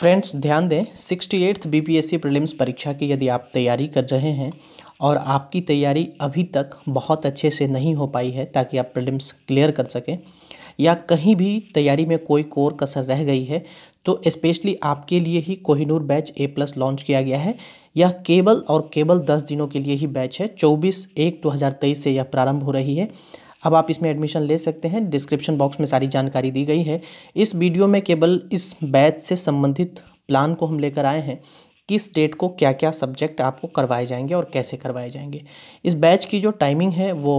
friends ध्यान दें sixty eighth B prelims परीक्षा की यदि आप तैयारी कर रहे हैं और आपकी तैयारी अभी तक बहुत अच्छे से नहीं हो पाई है ताकि आप प्रिलिम्स क्लियर कर सकें या कहीं भी तैयारी में कोई कोर कसर रह गई है तो स्पेशली आपके लिए ही Kohinoor batch A plus launch किया गया है यह केवल और केवल दस दिनों के लिए ही बैच है चौबीस एक दो हज़ार तेईस से यह प्रारंभ हो रही है अब आप इसमें एडमिशन ले सकते हैं डिस्क्रिप्शन बॉक्स में सारी जानकारी दी गई है इस वीडियो में केवल इस बैच से संबंधित प्लान को हम लेकर आए हैं किस डेट को क्या क्या सब्जेक्ट आपको करवाए जाएंगे और कैसे करवाए जाएंगे इस बैच की जो टाइमिंग है वो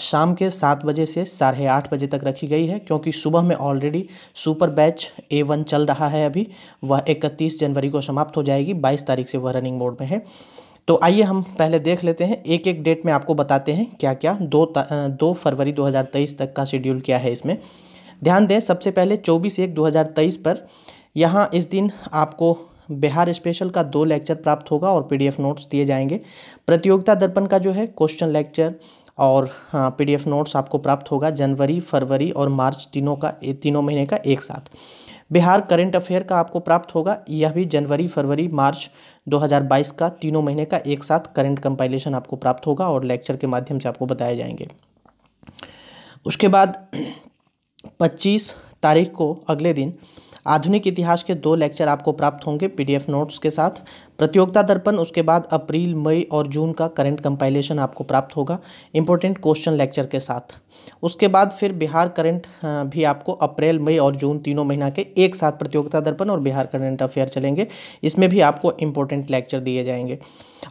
शाम के सात बजे से साढ़े आठ बजे तक रखी गई है क्योंकि सुबह में already super batch A one चल रहा है अभी वह इकतीस जनवरी को समाप्त हो जाएगी बाईस तारीख से वह रनिंग मोड में है तो आइए हम पहले देख लेते हैं एक एक डेट में आपको बताते हैं क्या क्या दो दो फरवरी 2023 तक का शेड्यूल क्या है इसमें ध्यान दें सबसे पहले 24 एक 2023 पर यहाँ इस दिन आपको बिहार स्पेशल का दो लेक्चर प्राप्त होगा और पी नोट्स दिए जाएंगे प्रतियोगिता दर्पण का जो है क्वेश्चन लेक्चर और हाँ पी नोट्स आपको प्राप्त होगा जनवरी फरवरी और मार्च तीनों का तीनों महीने का एक साथ बिहार करंट अफेयर का आपको प्राप्त होगा यह भी जनवरी फरवरी मार्च 2022 का तीनों महीने का एक साथ करंट कंपाइलेशन आपको प्राप्त होगा और लेक्चर के माध्यम से आपको बताए जाएंगे उसके बाद 25 तारीख को अगले दिन आधुनिक इतिहास के दो लेक्चर आपको प्राप्त होंगे पीडीएफ नोट्स के साथ प्रतियोगिता दर्पण उसके बाद अप्रैल मई और जून का करंट कंपाइलेशन आपको प्राप्त होगा इंपॉर्टेंट क्वेश्चन लेक्चर के साथ उसके बाद फिर बिहार करंट भी आपको अप्रैल मई और जून तीनों महीना के एक साथ प्रतियोगिता दर्पण और बिहार करंट अफेयर चलेंगे इसमें भी आपको इंपॉर्टेंट लेक्चर दिए जाएंगे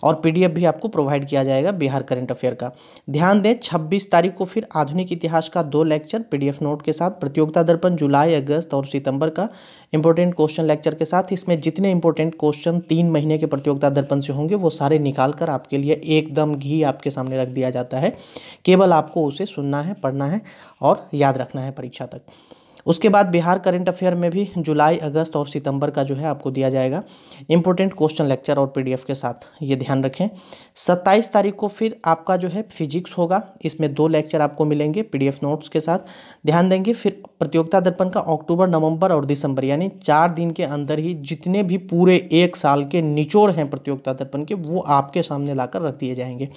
और पीडीएफ भी आपको प्रोवाइड किया जाएगा बिहार करंट अफेयर का ध्यान दें छब्बीस तारीख को फिर आधुनिक इतिहास का दो लेक्चर पीडीएफ नोट के साथ प्रतियोगिता दर्पण जुलाई अगस्त और सितंबर का इंपॉर्टेंट क्वेश्चन लेक्चर के साथ इसमें जितने इंपॉर्टेंट क्वेश्चन तीन महीने के प्रतियोगिता दर्पण से होंगे वो सारे निकाल कर आपके लिए एकदम घी आपके सामने रख दिया जाता है केवल आपको उसे सुनना है पढ़ना है और याद रखना है परीक्षा तक उसके बाद बिहार करंट अफेयर में भी जुलाई अगस्त और सितंबर का जो है आपको दिया जाएगा इंपॉर्टेंट क्वेश्चन लेक्चर और पीडीएफ के साथ ये ध्यान रखें सत्ताईस तारीख को फिर आपका जो है फिजिक्स होगा इसमें दो लेक्चर आपको मिलेंगे पीडीएफ नोट्स के साथ ध्यान देंगे फिर प्रतियोगिता दर्पण का अक्टूबर नवम्बर और दिसंबर यानी चार दिन के अंदर ही जितने भी पूरे एक साल के निचोड़ हैं प्रतियोगिता दर्पण के वो आपके सामने ला रख दिए जाएंगे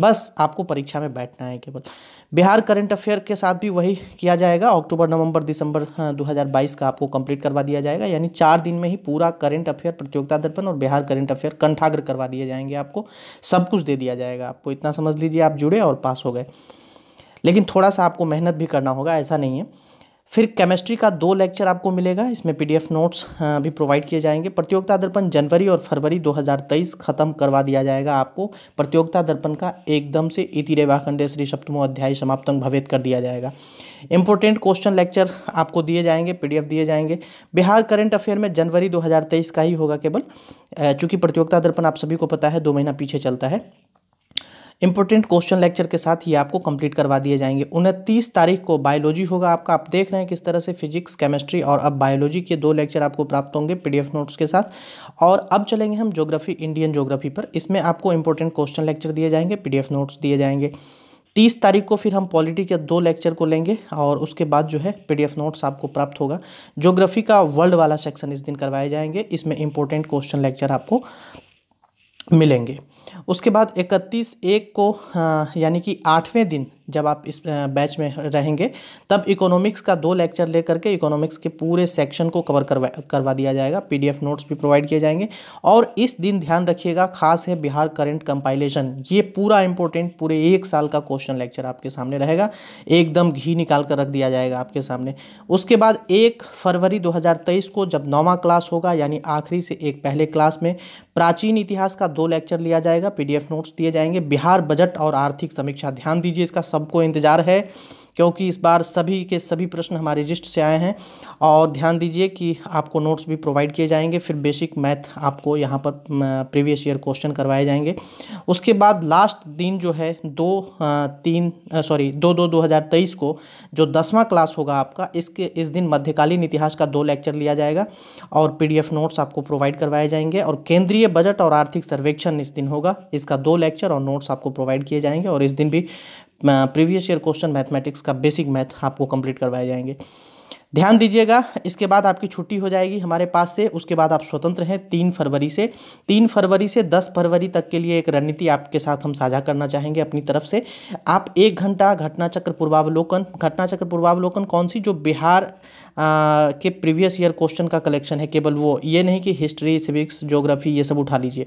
बस आपको परीक्षा में बैठना है केवल बिहार करंट अफेयर के साथ भी वही किया जाएगा अक्टूबर नवंबर दिसंबर हाँ, दो का आपको कंप्लीट करवा दिया जाएगा यानी चार दिन में ही पूरा करंट अफेयर प्रतियोगिता दर्पण और बिहार करंट अफेयर कंठाग्र करवा दिए जाएंगे आपको सब कुछ दे दिया जाएगा आपको इतना समझ लीजिए आप जुड़े और पास हो गए लेकिन थोड़ा सा आपको मेहनत भी करना होगा ऐसा नहीं है फिर केमिस्ट्री का दो लेक्चर आपको मिलेगा इसमें पीडीएफ नोट्स हाँ, भी प्रोवाइड किए जाएंगे प्रतियोगिता दर्पण जनवरी और फरवरी 2023 ख़त्म करवा दिया जाएगा आपको प्रतियोगिता दर्पण का एकदम से इति रेवाखंडे श्री सप्तमो अध्याय समाप्तंग भवेद कर दिया जाएगा इंपॉर्टेंट क्वेश्चन लेक्चर आपको दिए जाएंगे पी दिए जाएंगे बिहार करंट अफेयर में जनवरी दो का ही होगा केवल चूँकि प्रतियोगिता दर्पण आप सभी को पता है दो महीना पीछे चलता है इंपॉर्टेंट क्वेश्चन लेक्चर के साथ ही आपको कंप्लीट करवा दिए जाएंगे उनतीस तारीख को बायोलॉजी होगा आपका आप देख रहे हैं किस तरह से फिजिक्स केमिस्ट्री और अब बायोलॉजी के दो लेक्चर आपको प्राप्त होंगे पीडीएफ नोट्स के साथ और अब चलेंगे हम ज्योग्राफी इंडियन ज्योग्राफी पर इसमें आपको इंपॉर्टेंट क्वेश्चन लेक्चर दिए जाएंगे पी नोट्स दिए जाएंगे तीस तारीख को फिर हम पॉलिटी के दो लेक्चर को लेंगे और उसके बाद जो है पीडीएफ नोट्स आपको प्राप्त होगा ज्योग्राफी का वर्ल्ड वाला सेक्शन इस दिन करवाए जाएंगे इसमें इंपॉर्टेंट क्वेश्चन लेक्चर आपको मिलेंगे उसके बाद 31 एक को हाँ, यानी कि आठवें दिन जब आप इस बैच में रहेंगे तब इकोनॉमिक्स का दो लेक्चर लेकर के इकोनॉमिक्स के पूरे सेक्शन को कवर करवा करवा दिया जाएगा पीडीएफ नोट्स भी प्रोवाइड किए जाएंगे और इस दिन ध्यान रखिएगा खास है बिहार करंट कंपाइलेशन ये पूरा इंपॉर्टेंट पूरे एक साल का क्वेश्चन लेक्चर आपके सामने रहेगा एकदम घी निकाल कर रख दिया जाएगा आपके सामने उसके बाद एक फरवरी दो को जब नौवा क्लास होगा यानी आखिरी से एक पहले क्लास में प्राचीन इतिहास का दो लेक्चर लिया जाएगा जाएगा पीडीएफ नोट्स दिए जाएंगे बिहार बजट और आर्थिक समीक्षा ध्यान दीजिए इसका सबको इंतजार है क्योंकि इस बार सभी के सभी प्रश्न हमारे जिस्ट से आए हैं और ध्यान दीजिए कि आपको नोट्स भी प्रोवाइड किए जाएंगे फिर बेसिक मैथ आपको यहाँ पर प्रीवियस ईयर क्वेश्चन करवाए जाएंगे उसके बाद लास्ट दिन जो है दो तीन सॉरी दो दो दो हज़ार तेईस को जो दसवां क्लास होगा आपका इसके इस दिन मध्यकालीन इतिहास का दो लेक्चर लिया जाएगा और पी नोट्स आपको प्रोवाइड करवाए जाएंगे और केंद्रीय बजट और आर्थिक सर्वेक्षण इस दिन होगा इसका दो लेक्चर और नोट्स आपको प्रोवाइड किए जाएंगे और इस दिन भी प्रीवियस ईयर क्वेश्चन मैथमेटिक्स का बेसिक मैथ आपको कंप्लीट करवाए जाएंगे ध्यान दीजिएगा इसके बाद आपकी छुट्टी हो जाएगी हमारे पास से उसके बाद आप स्वतंत्र हैं तीन फरवरी से तीन फरवरी से दस फरवरी तक के लिए एक रणनीति आपके साथ हम साझा करना चाहेंगे अपनी तरफ से आप एक घंटा घटना चक्र पूर्वावलोकन घटना चक्र पूर्वावलोकन कौन सी जो बिहार आ, के प्रीवियस ईयर क्वेश्चन का कलेक्शन है केवल वो ये नहीं कि हिस्ट्री सिविक्स जोग्राफी ये सब उठा लीजिए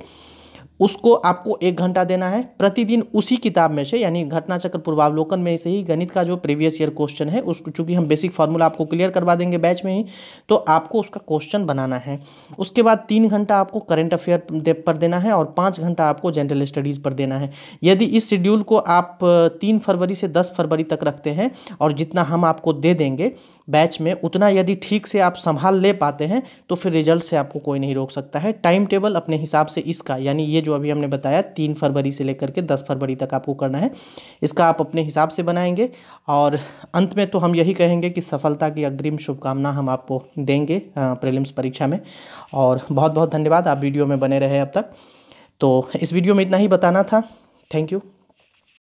उसको आपको एक घंटा देना है प्रतिदिन उसी किताब में से यानी घटना चक्र पूर्वावलोकन में से ही गणित का जो प्रीवियस ईयर क्वेश्चन है उसको चूंकि हम बेसिक फार्मूला आपको क्लियर करवा देंगे बैच में ही तो आपको उसका क्वेश्चन बनाना है उसके बाद तीन घंटा आपको करंट अफेयर पर देना है और पाँच घंटा आपको जनरल स्टडीज़ पर देना है यदि इस शेड्यूल को आप तीन फरवरी से दस फरवरी तक रखते हैं और जितना हम आपको दे देंगे बैच में उतना यदि ठीक से आप संभाल ले पाते हैं तो फिर रिजल्ट से आपको कोई नहीं रोक सकता है टाइम टेबल अपने हिसाब से इसका यानी ये जो अभी हमने बताया तीन फरवरी से लेकर के दस फरवरी तक आपको करना है इसका आप अपने हिसाब से बनाएंगे और अंत में तो हम यही कहेंगे कि सफलता की अग्रिम शुभकामना हम आपको देंगे प्रिलिम्स परीक्षा में और बहुत बहुत धन्यवाद आप वीडियो में बने रहे अब तक तो इस वीडियो में इतना ही बताना था थैंक यू